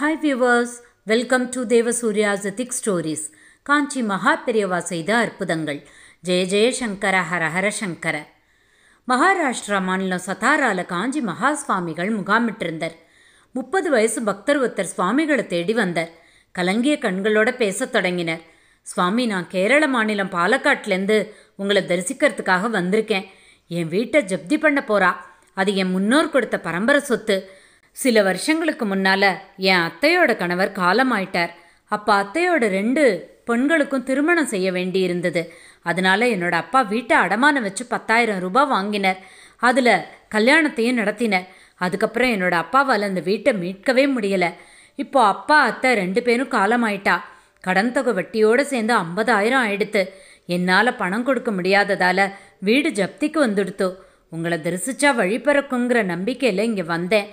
hi viewers welcome to தேவசூர்யாசதிக் stories Kanchi Maha Periyava செய்த அற்புதங்கள் ஜெய ஜெயசங்கர ஹர ஹர சங்கர மகாராஷ்டிரா மாநிலம் சதாரால காஞ்சி மகா சுவாமிகள் முகாமிட்டிருந்தார் முப்பது வயசு பக்தர் ஒருத்தர் சுவாமிகளை தேடி வந்தார் கலங்கிய கண்களோட பேசத் தொடங்கினர் சுவாமி நான் கேரள மாநிலம் பாலக்காட்டிலேருந்து உங்களை தரிசிக்கிறதுக்காக வந்திருக்கேன் என் வீட்டை ஜப்தி பண்ண போகிறா அது என் முன்னோர் கொடுத்த பரம்பரை சொத்து சில வருஷங்களுக்கு முன்னால என் அத்தையோட கணவர் காலமாயிட்டார் அப்போ அத்தையோட ரெண்டு பெண்களுக்கும் திருமணம் செய்ய வேண்டி இருந்தது அதனால என்னோட அப்பா வீட்டை அடமானம் வச்சு பத்தாயிரம் ரூபாய் வாங்கினார் அதில் கல்யாணத்தையும் நடத்தினர் அதுக்கப்புறம் என்னோட அப்பாவால் அந்த வீட்டை மீட்கவே முடியலை இப்போ அப்பா அத்தை ரெண்டு பேரும் காலமாயிட்டா கடன் தொகை வட்டியோடு சேர்ந்து ஐம்பதாயிரம் ஆயிடுத்து என்னால் பணம் கொடுக்க முடியாததால் வீடு ஜப்திக்கு வந்துடுத்து உங்களை தரிசிச்சா வழி பிறக்குங்கிற நம்பிக்கையில் இங்கே வந்தேன்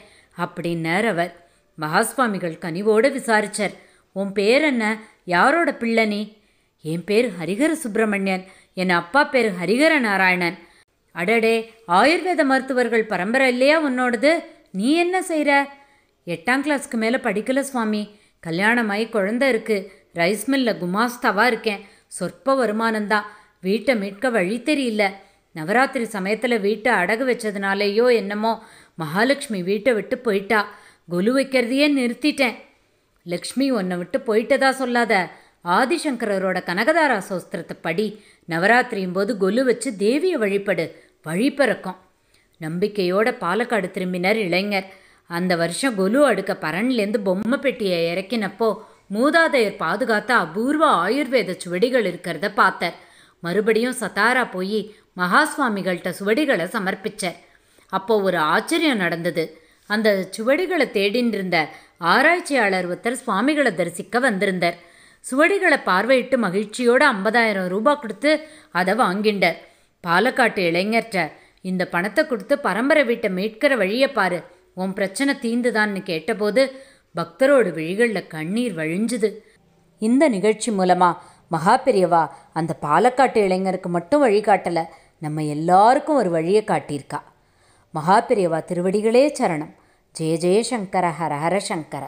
அப்படின்னார் அவர் மகாஸ்வாமிகள் கனிவோடு விசாரிச்சர் உன் பேர் என்ன யாரோட பிள்ளை நீ என் பேர் ஹரிகர சுப்பிரமணியன் என் அப்பா பேர் ஹரிகர நாராயணன் அடடே ஆயுர்வேத மருத்துவர்கள் பரம்பரை இல்லையா உன்னோடது நீ என்ன செய்கிற எட்டாம் கிளாஸ்க்கு மேலே படிக்கல சுவாமி கல்யாணமாயி குழந்த இருக்குது ரைஸ் மில்லில் குமாஸ்தாவாக இருக்கேன் சொற்ப வருமானம்தான் வீட்டை மீட்க வழி தெரியல நவராத்திரி சமயத்தில் வீட்டை அடகு வச்சதுனாலேயோ என்னமோ மகாலட்சுமி வீட்டை விட்டு போயிட்டா கொலு வைக்கிறதையே நிறுத்திட்டேன் லக்ஷ்மி உன்னை விட்டு போயிட்டதா சொல்லாத ஆதிசங்கரோட கனகதாரா சோஸ்திரத்தை படி நவராத்திரியும் போது கொலு வச்சு தேவியை வழிபடு பிறக்கும் நம்பிக்கையோட பாலக்காடு திரும்பினர் இளைஞர் அந்த வருஷம் கொலு அடுக்க பரன்லேருந்து பொம்மை பெட்டியை இறக்கினப்போ மூதாதையர் பாதுகாத்த அபூர்வ ஆயுர்வேத சுவடிகள் இருக்கிறத பார்த்தர் மறுபடியும் சத்தாரா போய் மகாஸ்வாமிகள்கிட்ட சுவடிகளை சமர்ப்பிச்சார் அப்போ ஒரு ஆச்சரியம் நடந்தது அந்த சுவடிகளை தேடின்னு இருந்த ஆராய்ச்சியாளர் ஒருத்தர் சுவாமிகளை தரிசிக்க வந்திருந்தார் சுவடிகளை பார்வையிட்டு மகிழ்ச்சியோடு ஐம்பதாயிரம் ரூபா கொடுத்து அதை வாங்கிண்டார் பாலக்காட்டு இளைஞர்கிட்ட இந்த பணத்தை கொடுத்து பரம்பரை வீட்டை மீட்கிற வழியை பாரு உன் பிரச்சனை தீந்துதான்னு கேட்டபோது பக்தரோட விழிகளில் கண்ணீர் வழிஞ்சுது இந்த நிகழ்ச்சி மூலமாக மகா பெரியவா அந்த பாலக்காட்டு இளைஞருக்கு மட்டும் வழிகாட்டலை நம்ம எல்லாருக்கும் ஒரு வழியை காட்டியிருக்கா மகாபிரியவா திருவடிகளே சரணம் ஜெய ஜெயசங்கர ஹர ஹர சங்கர